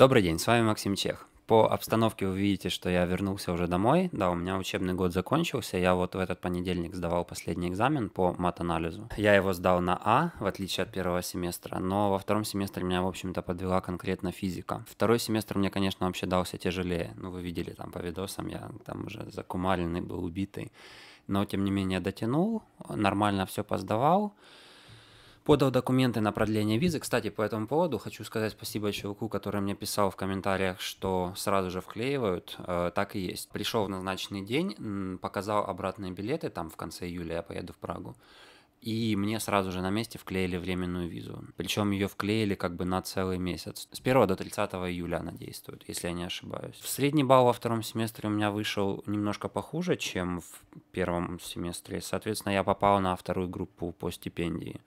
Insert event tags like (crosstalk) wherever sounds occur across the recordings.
Добрый день, с вами Максим Чех. По обстановке вы видите, что я вернулся уже домой. Да, у меня учебный год закончился. Я вот в этот понедельник сдавал последний экзамен по матанализу. Я его сдал на А, в отличие от первого семестра, но во втором семестре меня, в общем-то, подвела конкретно физика. Второй семестр мне, конечно, вообще дался тяжелее. Ну, вы видели там по видосам, я там уже закумаленный был, убитый. Но, тем не менее, дотянул, нормально все поздавал подал документы на продление визы. Кстати, по этому поводу хочу сказать спасибо чуваку, который мне писал в комментариях, что сразу же вклеивают. Э, так и есть. Пришел в назначенный день, показал обратные билеты, там в конце июля я поеду в Прагу. И мне сразу же на месте вклеили временную визу. Причем ее вклеили как бы на целый месяц. С 1 до 30 июля она действует, если я не ошибаюсь. В средний балл во втором семестре у меня вышел немножко похуже, чем в первом семестре. Соответственно, я попал на вторую группу по стипендии.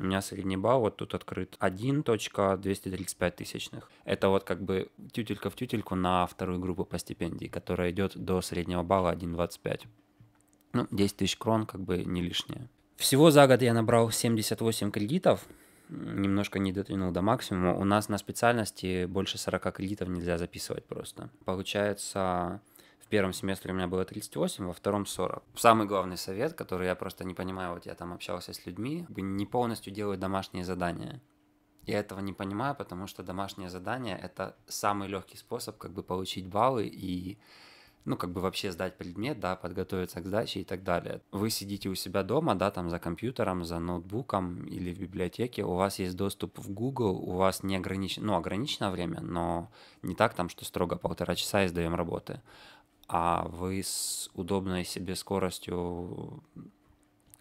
У меня средний балл вот тут открыт 1.235 тысячных. Это вот как бы тютелька в тютельку на вторую группу по стипендии, которая идет до среднего балла 1.25. Ну, 10 тысяч крон как бы не лишнее. Всего за год я набрал 78 кредитов, немножко не дотянул до максимума. У нас на специальности больше 40 кредитов нельзя записывать просто. Получается, первом семестре у меня было 38, во втором 40. Самый главный совет, который я просто не понимаю, вот я там общался с людьми, не полностью делаю домашние задания. Я этого не понимаю, потому что домашнее задание — это самый легкий способ как бы получить баллы и ну, как бы вообще сдать предмет, да, подготовиться к сдаче и так далее. Вы сидите у себя дома, да, там за компьютером, за ноутбуком или в библиотеке, у вас есть доступ в Google, у вас не ограничено, ну, ограничено время, но не так там, что строго полтора часа и сдаем работы а вы с удобной себе скоростью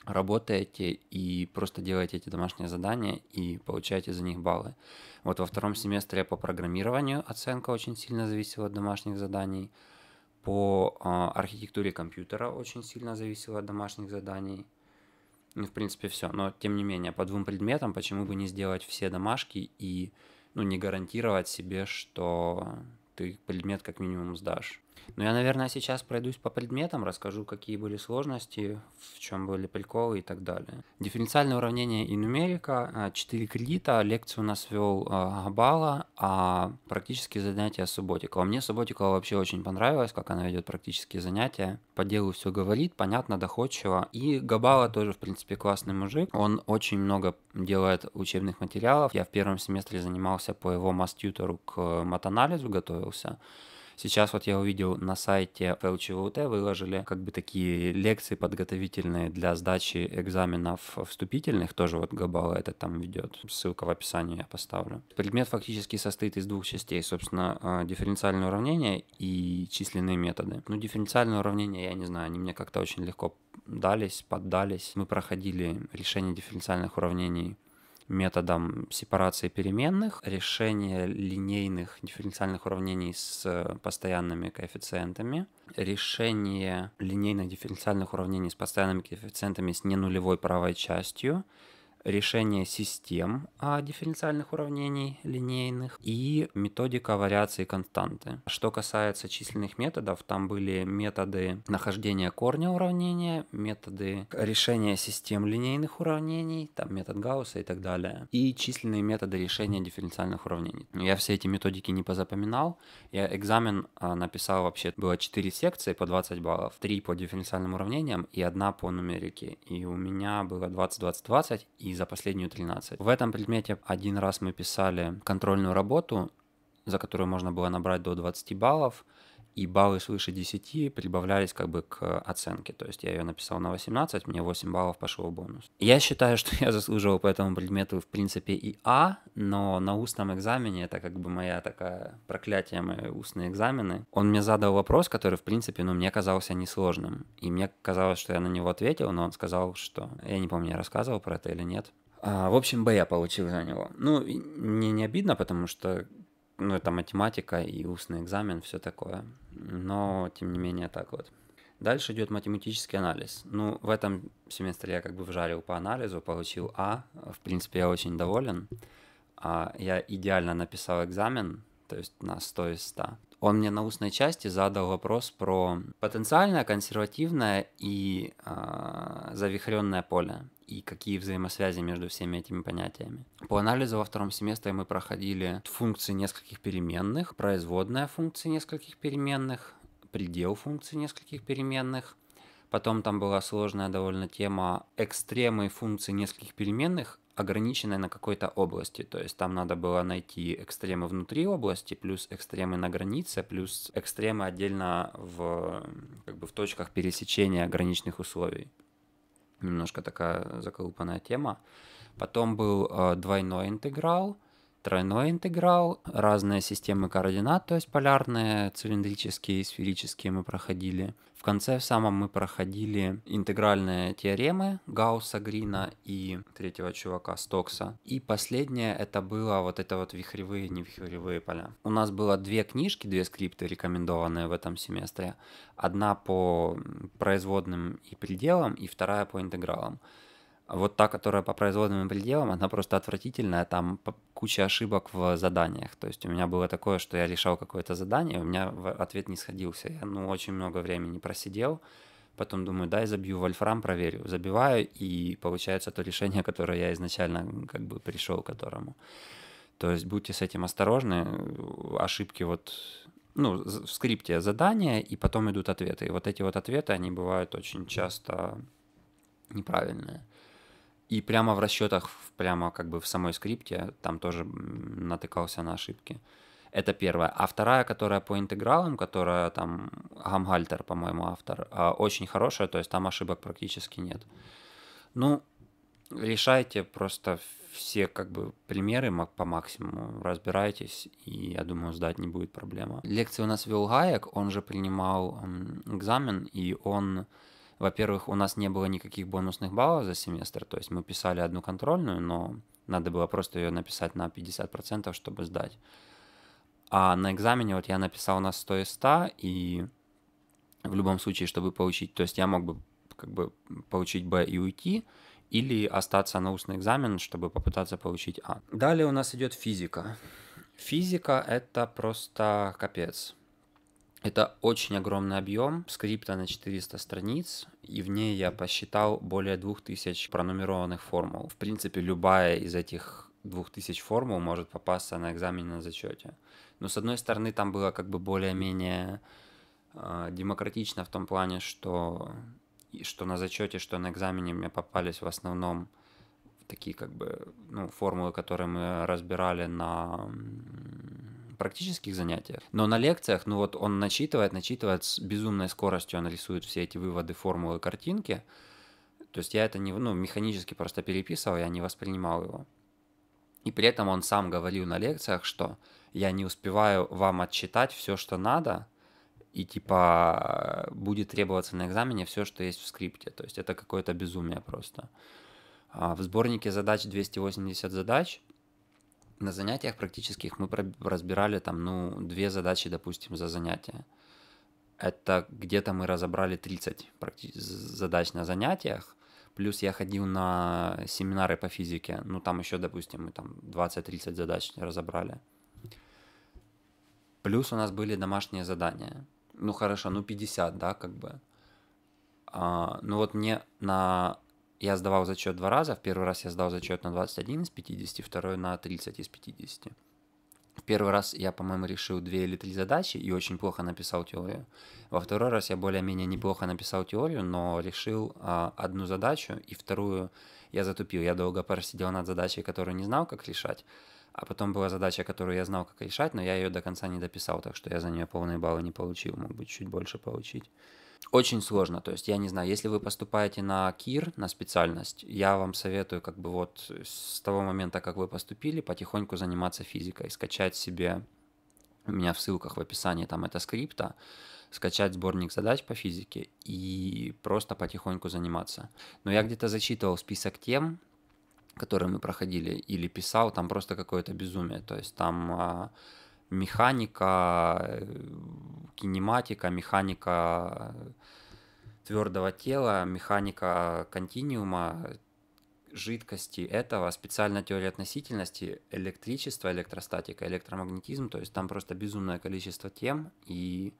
работаете и просто делаете эти домашние задания и получаете за них баллы. Вот во втором семестре по программированию оценка очень сильно зависела от домашних заданий, по а, архитектуре компьютера очень сильно зависела от домашних заданий. Ну, в принципе, все. Но, тем не менее, по двум предметам, почему бы не сделать все домашки и ну, не гарантировать себе, что ты предмет как минимум сдашь. Ну, я, наверное, сейчас пройдусь по предметам, расскажу, какие были сложности, в чем были приколы и так далее. Дифференциальное уравнение и нумерика, 4 а, кредита, лекцию у нас вел а, Габала, а практические занятия Субботикова. Мне Субботикова вообще очень понравилось, как она ведет практические занятия. По делу все говорит, понятно, доходчиво. И Габала тоже, в принципе, классный мужик. Он очень много делает учебных материалов. Я в первом семестре занимался по его мастьютору к матанализу, готовился. Сейчас вот я увидел на сайте ФЛЧВУТ выложили как бы такие лекции подготовительные для сдачи экзаменов вступительных, тоже вот Габала это там ведет, ссылка в описании я поставлю. Предмет фактически состоит из двух частей, собственно, э, дифференциальное уравнение и численные методы. Ну, дифференциальное уравнение, я не знаю, они мне как-то очень легко дались, поддались. Мы проходили решение дифференциальных уравнений методом сепарации переменных, решение линейных дифференциальных уравнений с э, постоянными коэффициентами, решение линейных дифференциальных уравнений с постоянными коэффициентами с ненулевой правой частью, решение систем а дифференциальных уравнений линейных и методика вариации константы. Что касается численных методов, там были методы нахождения корня уравнения, методы решения систем линейных уравнений, там метод Гаусса и так далее, и численные методы решения дифференциальных уравнений. Я все эти методики не позапоминал, я экзамен а, написал вообще, было 4 секции по 20 баллов, 3 по дифференциальным уравнениям и одна по нумерике, и у меня было 20-20-20, и и за последнюю 13. В этом предмете один раз мы писали контрольную работу, за которую можно было набрать до 20 баллов и баллы свыше 10 прибавлялись как бы к э, оценке. То есть я ее написал на 18, мне 8 баллов пошел в бонус. Я считаю, что я заслуживал по этому предмету в принципе и А, но на устном экзамене, это как бы моя такая проклятие, мои устные экзамены, он мне задал вопрос, который в принципе, ну, мне казался несложным. И мне казалось, что я на него ответил, но он сказал, что... Я не помню, я рассказывал про это или нет. А, в общем, Б я получил за него. Ну, мне не обидно, потому что ну, это математика и устный экзамен, все такое. Но, тем не менее, так вот. Дальше идет математический анализ. Ну, в этом семестре я как бы вжарил по анализу, получил А. В принципе, я очень доволен. а Я идеально написал экзамен, то есть на 100 из 100 он мне на устной части задал вопрос про потенциальное, консервативное и э, а, завихренное поле и какие взаимосвязи между всеми этими понятиями. По анализу во втором семестре мы проходили функции нескольких переменных, производная функции нескольких переменных, предел функции нескольких переменных, Потом там была сложная довольно тема экстремы функции нескольких переменных ограниченное на какой-то области. То есть там надо было найти экстремы внутри области, плюс экстремы на границе, плюс экстремы отдельно в, как бы в точках пересечения граничных условий. Немножко такая заколупанная тема. Потом был э, двойной интеграл, тройной интеграл, разные системы координат, то есть полярные, цилиндрические сферические мы проходили. В конце в самом мы проходили интегральные теоремы Гаусса, Грина и третьего чувака Стокса. И последнее это было вот это вот вихревые, не вихревые поля. У нас было две книжки, две скрипты рекомендованные в этом семестре. Одна по производным и пределам, и вторая по интегралам. Вот та, которая по производным пределам, она просто отвратительная, там куча ошибок в заданиях. То есть у меня было такое, что я решал какое-то задание, у меня ответ не сходился. Я, ну, очень много времени просидел, потом думаю, дай забью вольфрам, проверю. Забиваю, и получается то решение, (laughs) которое я изначально как бы пришел к которому. То есть будьте с этим осторожны, ошибки вот ну, в скрипте задания, и потом идут ответы. И вот эти вот ответы, они бывают очень часто неправильные. И прямо в расчетах, прямо как бы в самой скрипте, там тоже натыкался на ошибки. Это первое. А вторая, которая по интегралам, которая там Гамгальтер, по-моему, автор, а, очень хорошая, то есть там ошибок практически нет. Ну, решайте просто все как бы примеры по максимуму, разбирайтесь, и я думаю, сдать не будет проблема. Лекции у нас вел Гаек, он же принимал экзамен, и он во-первых, у нас не было никаких бонусных баллов за семестр, то есть мы писали одну контрольную, но надо было просто ее написать на 50%, чтобы сдать. А на экзамене вот я написал на 100 из 100, и в любом случае, чтобы получить, то есть я мог бы как бы получить Б и уйти, или остаться на устный экзамен, чтобы попытаться получить А. Далее у нас идет физика. Физика — это просто капец. Это очень огромный объем, скрипта на 400 страниц, и в ней я посчитал более 2000 пронумерованных формул. В принципе, любая из этих 2000 формул может попасться на экзамене на зачете. Но с одной стороны, там было как бы более-менее э, демократично в том плане, что, что на зачете, что на экзамене мне попались в основном такие как бы ну, формулы, которые мы разбирали на практических занятиях. Но на лекциях, ну вот он начитывает, начитывает с безумной скоростью, он рисует все эти выводы, формулы, картинки. То есть я это не, ну, механически просто переписывал, я не воспринимал его. И при этом он сам говорил на лекциях, что я не успеваю вам отчитать все, что надо, и типа будет требоваться на экзамене все, что есть в скрипте. То есть это какое-то безумие просто. А в сборнике задач 280 задач на занятиях практических мы разбирали там, ну, две задачи, допустим, за занятие. Это где-то мы разобрали 30 задач на занятиях, плюс я ходил на семинары по физике, ну, там еще, допустим, мы там 20-30 задач разобрали. Плюс у нас были домашние задания. Ну, хорошо, ну, 50, да, как бы. А, ну, вот мне на я сдавал зачет два раза. В первый раз я сдал зачет на 21 из 50, второй на 30 из 50. В первый раз я, по-моему, решил две или три задачи и очень плохо написал теорию. Во второй раз я более-менее неплохо написал теорию, но решил а, одну задачу и вторую я затупил. Я долго просидел над задачей, которую не знал, как решать. А потом была задача, которую я знал, как решать, но я ее до конца не дописал, так что я за нее полные баллы не получил, мог бы чуть больше получить. Очень сложно, то есть я не знаю, если вы поступаете на КИР, на специальность, я вам советую как бы вот с того момента, как вы поступили, потихоньку заниматься физикой, скачать себе, у меня в ссылках в описании там это скрипта, скачать сборник задач по физике и просто потихоньку заниматься. Но я где-то зачитывал список тем, которые мы проходили или писал, там просто какое-то безумие, то есть там а, механика, кинематика, механика твердого тела, механика континуума, жидкости этого, специальная теория относительности, электричество, электростатика, электромагнетизм, то есть там просто безумное количество тем, и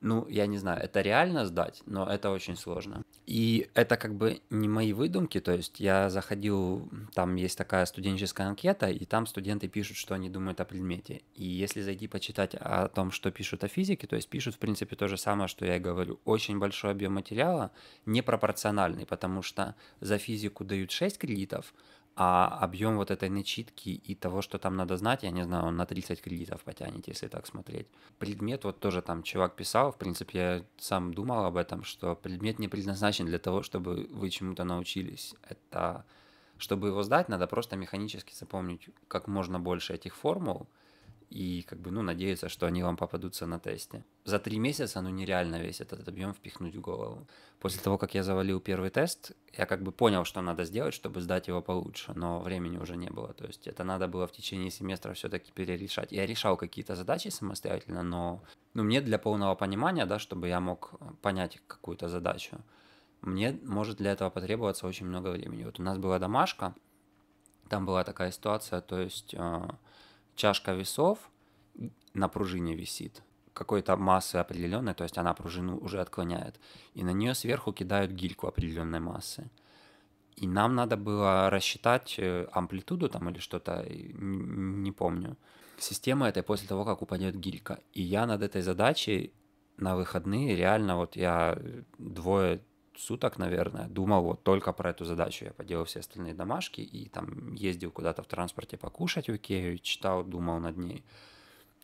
ну, я не знаю, это реально сдать, но это очень сложно. И это как бы не мои выдумки, то есть я заходил, там есть такая студенческая анкета, и там студенты пишут, что они думают о предмете. И если зайти почитать о том, что пишут о физике, то есть пишут, в принципе, то же самое, что я и говорю. Очень большой объем материала, непропорциональный, потому что за физику дают 6 кредитов, а объем вот этой начитки и того, что там надо знать, я не знаю, он на 30 кредитов потянет, если так смотреть. Предмет, вот тоже там чувак писал, в принципе, я сам думал об этом, что предмет не предназначен для того, чтобы вы чему-то научились. Это, чтобы его сдать, надо просто механически запомнить как можно больше этих формул, и как бы, ну, надеяться, что они вам попадутся на тесте. За три месяца, ну, нереально весь этот объем впихнуть в голову. После того, как я завалил первый тест, я как бы понял, что надо сделать, чтобы сдать его получше, но времени уже не было. То есть это надо было в течение семестра все-таки перерешать. Я решал какие-то задачи самостоятельно, но ну, мне для полного понимания, да, чтобы я мог понять какую-то задачу, мне может для этого потребоваться очень много времени. Вот у нас была домашка, там была такая ситуация, то есть э, чашка весов на пружине висит какой-то массы определенной, то есть она пружину уже отклоняет, и на нее сверху кидают гильку определенной массы. И нам надо было рассчитать э, амплитуду там или что-то, не помню. Система этой после того, как упадет гилька. И я над этой задачей на выходные реально вот я э, двое суток, наверное, думал вот только про эту задачу. Я поделал все остальные домашки и там ездил куда-то в транспорте покушать в Икею, читал, думал над ней.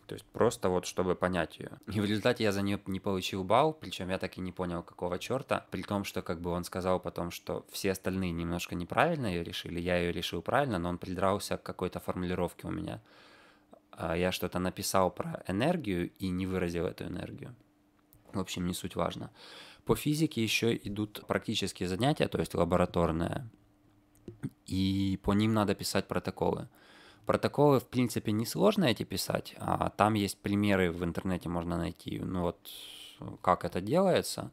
То есть просто вот, чтобы понять ее. И в результате я за нее не получил балл, причем я так и не понял, какого черта. При том, что как бы он сказал потом, что все остальные немножко неправильно ее решили, я ее решил правильно, но он придрался к какой-то формулировке у меня. А, я что-то написал про энергию и не выразил эту энергию. В общем, не суть важно. По физике еще идут практические занятия, то есть лабораторные, и по ним надо писать протоколы. Протоколы, в принципе, несложно эти писать, а там есть примеры в интернете можно найти. Ну вот как это делается.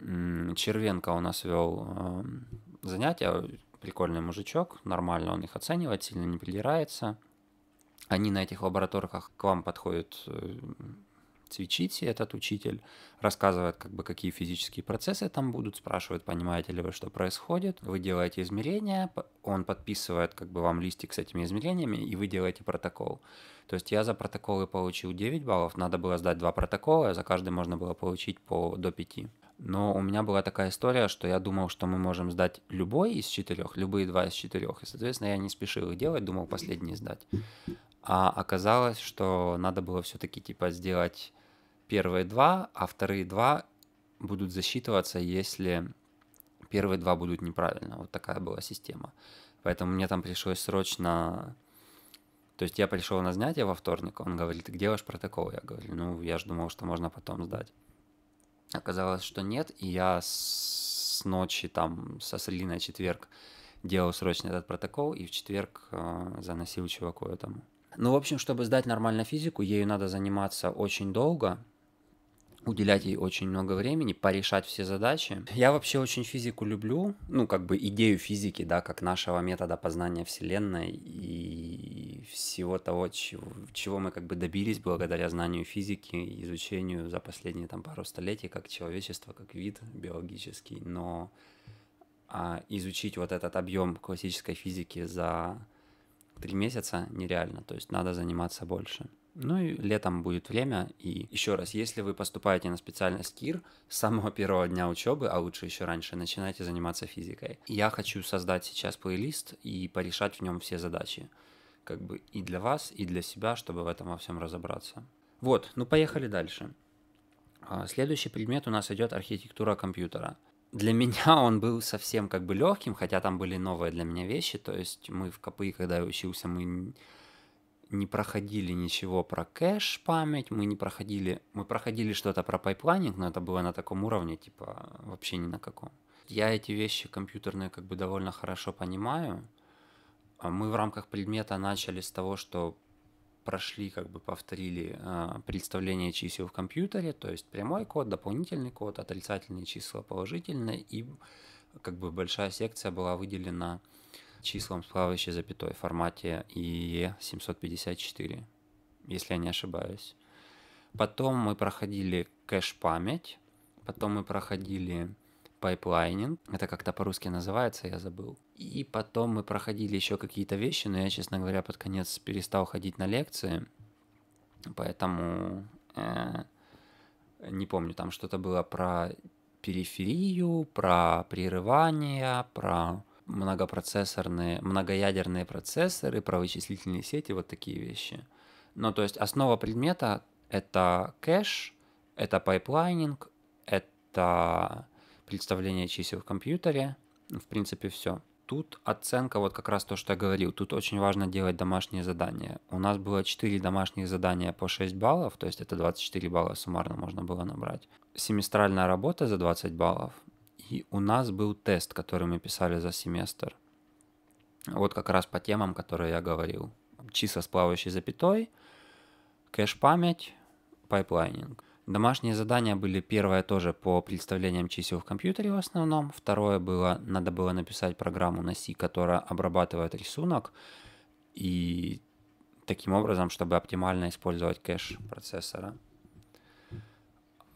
Червенко у нас вел э, занятия, прикольный мужичок, нормально он их оценивает, сильно не придирается. Они на этих лабораторках к вам подходят э, Цвичите, этот учитель рассказывает, как бы, какие физические процессы там будут, спрашивает, понимаете ли вы, что происходит. Вы делаете измерения, он подписывает как бы вам листик с этими измерениями, и вы делаете протокол. То есть я за протоколы получил 9 баллов, надо было сдать два протокола, за каждый можно было получить по, до 5. Но у меня была такая история, что я думал, что мы можем сдать любой из четырех, любые два из четырех. И, соответственно, я не спешил их делать, думал последний сдать. А оказалось, что надо было все-таки типа сделать первые два, а вторые два будут засчитываться, если первые два будут неправильно. Вот такая была система. Поэтому мне там пришлось срочно... То есть я пришел на занятие во вторник, он говорит, где ваш протокол? Я говорю, ну, я же думал, что можно потом сдать. Оказалось, что нет, и я с ночи там со среды на четверг делал срочно этот протокол и в четверг э, заносил чуваку этому. Ну, в общем, чтобы сдать нормально физику, ею надо заниматься очень долго, уделять ей очень много времени, порешать все задачи. Я вообще очень физику люблю, ну, как бы идею физики, да, как нашего метода познания Вселенной и всего того, чего, чего мы как бы добились благодаря знанию физики, изучению за последние там пару столетий как человечество, как вид биологический, но а, изучить вот этот объем классической физики за три месяца нереально, то есть надо заниматься больше. Ну и летом будет время. И еще раз, если вы поступаете на специальность КИР, с самого первого дня учебы, а лучше еще раньше, начинайте заниматься физикой. Я хочу создать сейчас плейлист и порешать в нем все задачи. Как бы и для вас, и для себя, чтобы в этом во всем разобраться. Вот, ну поехали дальше. А, следующий предмет у нас идет архитектура компьютера. Для меня (laughs) он был совсем как бы легким, хотя там были новые для меня вещи. То есть мы в КПИ, когда я учился, мы не проходили ничего про кэш память, мы не проходили, мы проходили что-то про пайплайнинг, но это было на таком уровне, типа вообще ни на каком. Я эти вещи компьютерные как бы довольно хорошо понимаю. А мы в рамках предмета начали с того, что прошли, как бы повторили а, представление чисел в компьютере, то есть прямой код, дополнительный код, отрицательные числа, положительные, и как бы большая секция была выделена числом с плавающей запятой в формате EE754, если я не ошибаюсь. Потом мы проходили кэш-память, потом мы проходили пайплайнинг, это как-то по-русски называется, я забыл. И потом мы проходили еще какие-то вещи, но я, честно говоря, под конец перестал ходить на лекции, поэтому э, не помню, там что-то было про периферию, про прерывание, про многопроцессорные, многоядерные процессоры, про вычислительные сети, вот такие вещи. Ну, то есть основа предмета — это кэш, это пайплайнинг, это представление чисел в компьютере, в принципе, все. Тут оценка, вот как раз то, что я говорил, тут очень важно делать домашние задания. У нас было 4 домашних задания по 6 баллов, то есть это 24 балла суммарно можно было набрать. Семестральная работа за 20 баллов, и у нас был тест, который мы писали за семестр. Вот как раз по темам, которые я говорил. Числа с плавающей запятой, кэш-память, пайплайнинг. Домашние задания были первое тоже по представлениям чисел в компьютере в основном. Второе было, надо было написать программу на C, которая обрабатывает рисунок. И таким образом, чтобы оптимально использовать кэш процессора.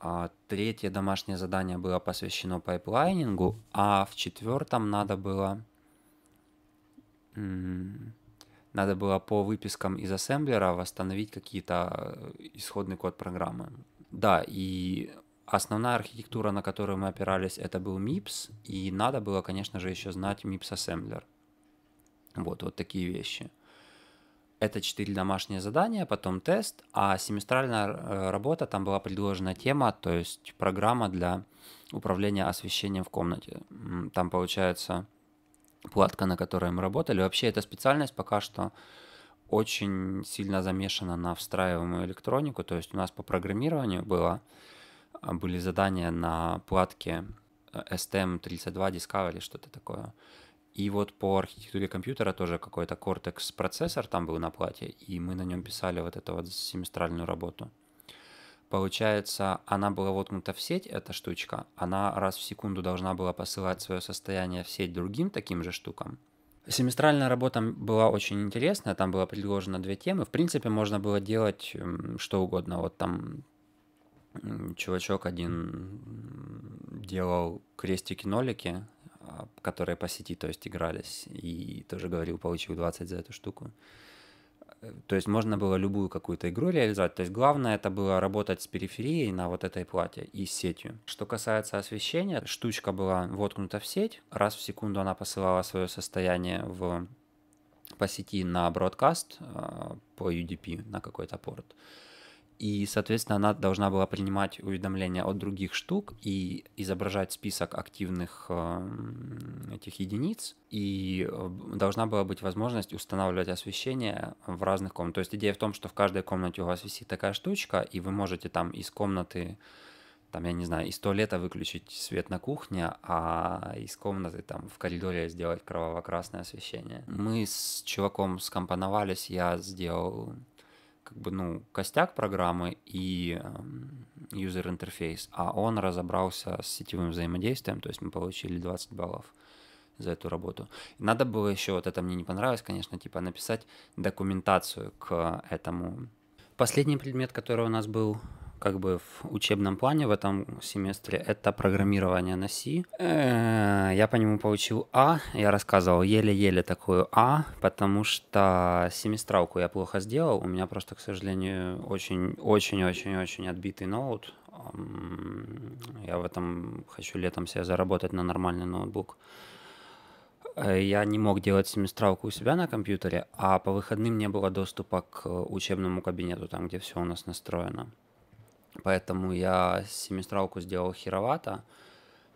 А третье домашнее задание было посвящено пайплайнингу, а в четвертом надо было... Надо было по выпискам из ассемблера восстановить какие-то э, исходный код программы. Да, и основная архитектура, на которую мы опирались, это был MIPS, и надо было, конечно же, еще знать MIPS ассемблер. Вот, вот такие вещи это четыре домашние задания, потом тест, а семестральная э, работа, там была предложена тема, то есть программа для управления освещением в комнате. Там получается платка, на которой мы работали. Вообще эта специальность пока что очень сильно замешана на встраиваемую электронику, то есть у нас по программированию было, а, были задания на платке э, STM32 Discovery, что-то такое. И вот по архитектуре компьютера тоже какой-то Cortex процессор там был на плате, и мы на нем писали вот эту вот семестральную работу. Получается, она была воткнута в сеть, эта штучка, она раз в секунду должна была посылать свое состояние в сеть другим таким же штукам. Семестральная работа была очень интересная, там было предложено две темы. В принципе, можно было делать эм, что угодно. Вот там чувачок один делал крестики-нолики, а, которые по сети, то есть, игрались, и тоже говорил, получил 20 за эту штуку. Э, то есть можно было любую какую-то игру реализовать. То есть главное это было работать с периферией на вот этой плате и с сетью. Что касается освещения, штучка была воткнута в сеть. Раз в секунду она посылала свое состояние в по сети на бродкаст по UDP на какой-то порт и, соответственно, она должна была принимать уведомления от других штук и изображать список активных эм, этих единиц, и э, должна была быть возможность устанавливать освещение в разных комнатах. То есть идея в том, что в каждой комнате у вас висит такая штучка, и вы можете там из комнаты там, я не знаю, из туалета выключить свет на кухне, а из комнаты там в коридоре сделать кроваво-красное освещение. Мы с чуваком скомпоновались, я сделал как бы, ну, костяк программы и эм, юзер-интерфейс, а он разобрался с сетевым взаимодействием, то есть мы получили 20 баллов за эту работу. Надо было еще, вот это мне не понравилось, конечно, типа написать документацию к этому. Последний предмет, который у нас был как бы в учебном плане в этом семестре, это программирование на C. Э, я по нему получил А, я рассказывал еле-еле такую А, потому что семестралку я плохо сделал, у меня просто, к сожалению, очень-очень-очень-очень отбитый ноут, я в этом хочу летом себе заработать на нормальный ноутбук. Э, я не мог делать семестралку у себя на компьютере, а по выходным не было доступа к учебному кабинету, там, где все у нас настроено. Поэтому я семистралку сделал херовато,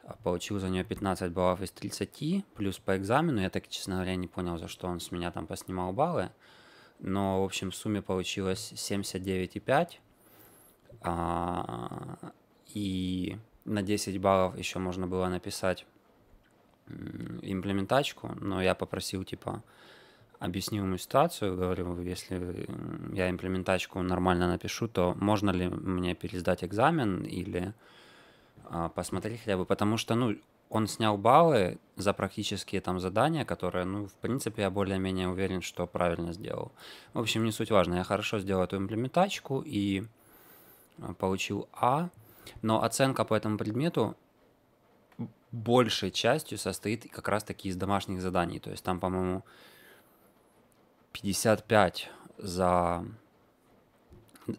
а получил за нее 15 баллов из 30, плюс по экзамену, я так, честно говоря, не понял, за что он с меня там поснимал баллы, но, в общем, в сумме получилось 79,5, а, и на 10 баллов еще можно было написать имплементачку, но я попросил, типа, объяснимую ситуацию, говорю, если я имплементачку нормально напишу, то можно ли мне пересдать экзамен или а, посмотреть хотя бы, потому что, ну, он снял баллы за практические там задания, которые, ну, в принципе, я более-менее уверен, что правильно сделал. В общем, не суть важно, я хорошо сделал эту имплементачку и а, получил А, но оценка по этому предмету большей частью состоит как раз-таки из домашних заданий, то есть там, по-моему, 55 за,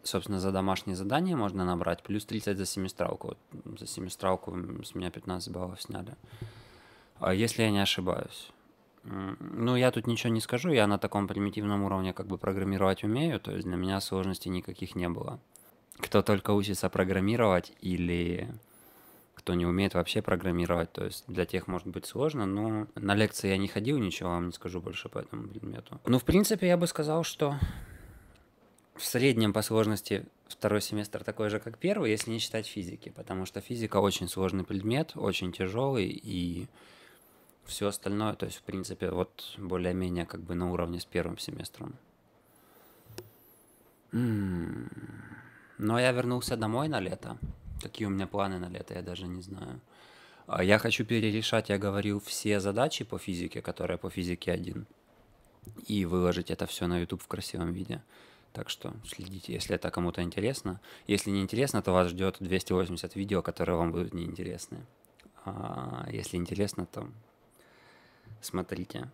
собственно, за домашнее задание можно набрать, плюс 30 за семистралку. Вот за семистралку с меня 15 баллов сняли. А если я не ошибаюсь. Ну, я тут ничего не скажу, я на таком примитивном уровне как бы программировать умею, то есть для меня сложностей никаких не было. Кто только учится программировать или кто не умеет вообще программировать. То есть для тех может быть сложно, но на лекции я не ходил, ничего вам не скажу больше по этому предмету. Ну, в принципе, я бы сказал, что в среднем по сложности второй семестр такой же, как первый, если не считать физики, потому что физика очень сложный предмет, очень тяжелый и все остальное, то есть, в принципе, вот более-менее как бы на уровне с первым семестром. Но я вернулся домой на лето, Какие у меня планы на лето, я даже не знаю. А я хочу перерешать, я говорил, все задачи по физике, которые по физике один, и выложить это все на YouTube в красивом виде. Так что следите, если это кому-то интересно. Если не интересно, то вас ждет 280 видео, которые вам будут неинтересны. А если интересно, то смотрите.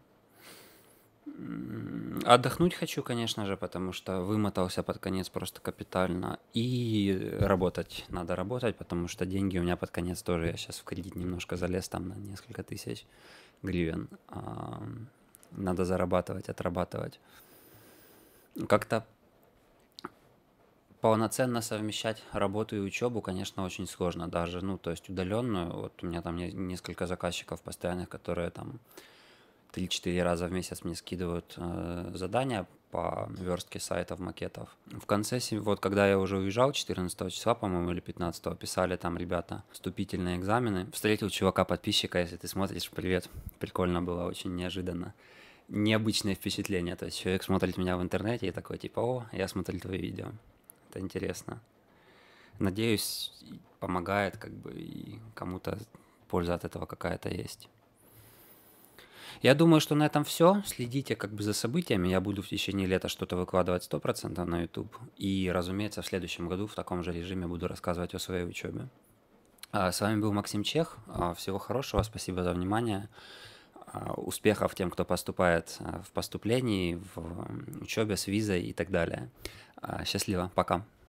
Отдохнуть хочу, конечно же, потому что вымотался под конец просто капитально. И работать надо работать, потому что деньги у меня под конец тоже. Я сейчас в кредит немножко залез там на несколько тысяч гривен. Надо зарабатывать, отрабатывать. Как-то полноценно совмещать работу и учебу, конечно, очень сложно. Даже, ну, то есть удаленную. Вот у меня там несколько заказчиков постоянных, которые там 3-4 раза в месяц мне скидывают э, задания по верстке сайтов, макетов. В конце, вот когда я уже уезжал, 14 числа, по-моему, или 15 писали там ребята вступительные экзамены. Встретил чувака-подписчика, если ты смотришь, привет. Прикольно было, очень неожиданно. Необычное впечатление, то есть человек смотрит меня в интернете и такой, типа, о, я смотрел твои видео. Это интересно. Надеюсь, помогает как бы и кому-то польза от этого какая-то есть. Я думаю, что на этом все. Следите как бы за событиями. Я буду в течение лета что-то выкладывать 100% на YouTube. И, разумеется, в следующем году в таком же режиме буду рассказывать о своей учебе. А, с вами был Максим Чех. А, всего хорошего. Спасибо за внимание. А, успехов тем, кто поступает в поступлении, в учебе с визой и так далее. Счастливо. Пока.